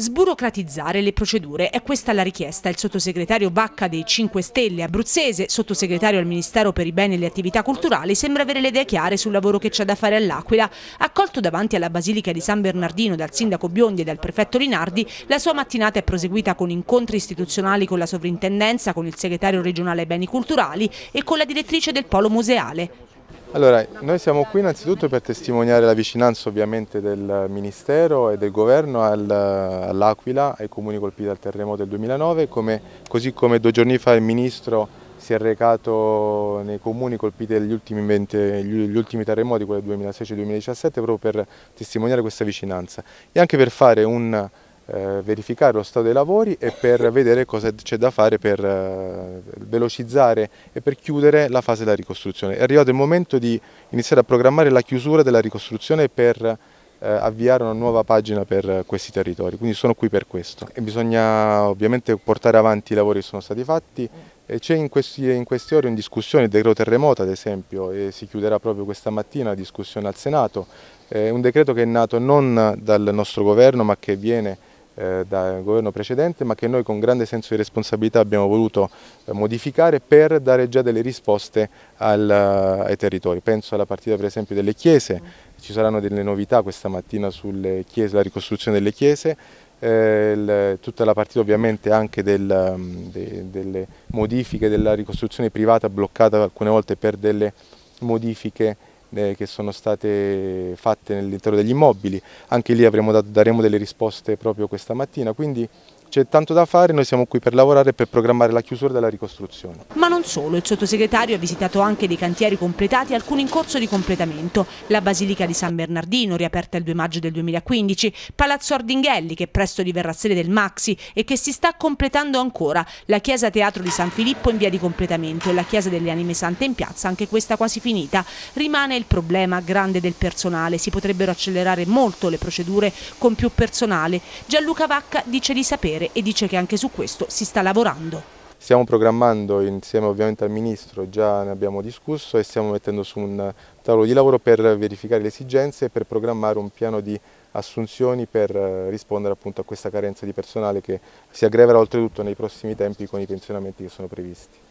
Sburocratizzare le procedure, è questa la richiesta. Il sottosegretario Vacca dei 5 Stelle abruzzese, sottosegretario al Ministero per i Beni e le Attività Culturali, sembra avere le idee chiare sul lavoro che c'è da fare all'Aquila. Accolto davanti alla Basilica di San Bernardino dal sindaco Biondi e dal prefetto Rinardi, la sua mattinata è proseguita con incontri istituzionali con la sovrintendenza, con il segretario regionale ai Beni Culturali e con la direttrice del Polo Museale. Allora, noi siamo qui innanzitutto per testimoniare la vicinanza ovviamente del Ministero e del Governo all'Aquila, ai comuni colpiti dal terremoto del 2009, come, così come due giorni fa il Ministro si è recato nei comuni colpiti dagli ultimi, ultimi terremoti, quelli del 2016-2017, proprio per testimoniare questa vicinanza e anche per fare un eh, verificare lo stato dei lavori e per vedere cosa c'è da fare per eh, velocizzare e per chiudere la fase della ricostruzione. È arrivato il momento di iniziare a programmare la chiusura della ricostruzione per eh, avviare una nuova pagina per questi territori, quindi sono qui per questo. E bisogna ovviamente portare avanti i lavori che sono stati fatti, c'è in, in, queste ore in discussione il decreto terremoto ad esempio, e si chiuderà proprio questa mattina la discussione al Senato, è un decreto che è nato non dal nostro governo ma che viene eh, dal governo precedente ma che noi con grande senso di responsabilità abbiamo voluto eh, modificare per dare già delle risposte al, eh, ai territori. Penso alla partita per esempio delle chiese, ci saranno delle novità questa mattina sulla ricostruzione delle chiese, eh, il, tutta la partita ovviamente anche del, mm, de, delle modifiche della ricostruzione privata bloccata alcune volte per delle modifiche eh, che sono state fatte nell'interno degli immobili. Anche lì dato, daremo delle risposte proprio questa mattina, quindi c'è tanto da fare, noi siamo qui per lavorare e per programmare la chiusura della ricostruzione. Ma non solo, il sottosegretario ha visitato anche dei cantieri completati, alcuni in corso di completamento. La Basilica di San Bernardino, riaperta il 2 maggio del 2015, Palazzo Ardinghelli, che presto diverrà sede del Maxi e che si sta completando ancora, la Chiesa Teatro di San Filippo in via di completamento e la Chiesa delle Anime Sante in piazza, anche questa quasi finita. Rimane il problema grande del personale, si potrebbero accelerare molto le procedure con più personale. Gianluca Vacca dice di sapere parere e dice che anche su questo si sta lavorando. Stiamo programmando insieme ovviamente al Ministro, già ne abbiamo discusso e stiamo mettendo su un tavolo di lavoro per verificare le esigenze e per programmare un piano di assunzioni per eh, rispondere appunto a questa carenza di personale che si aggreverà oltretutto nei prossimi tempi con i pensionamenti che sono previsti.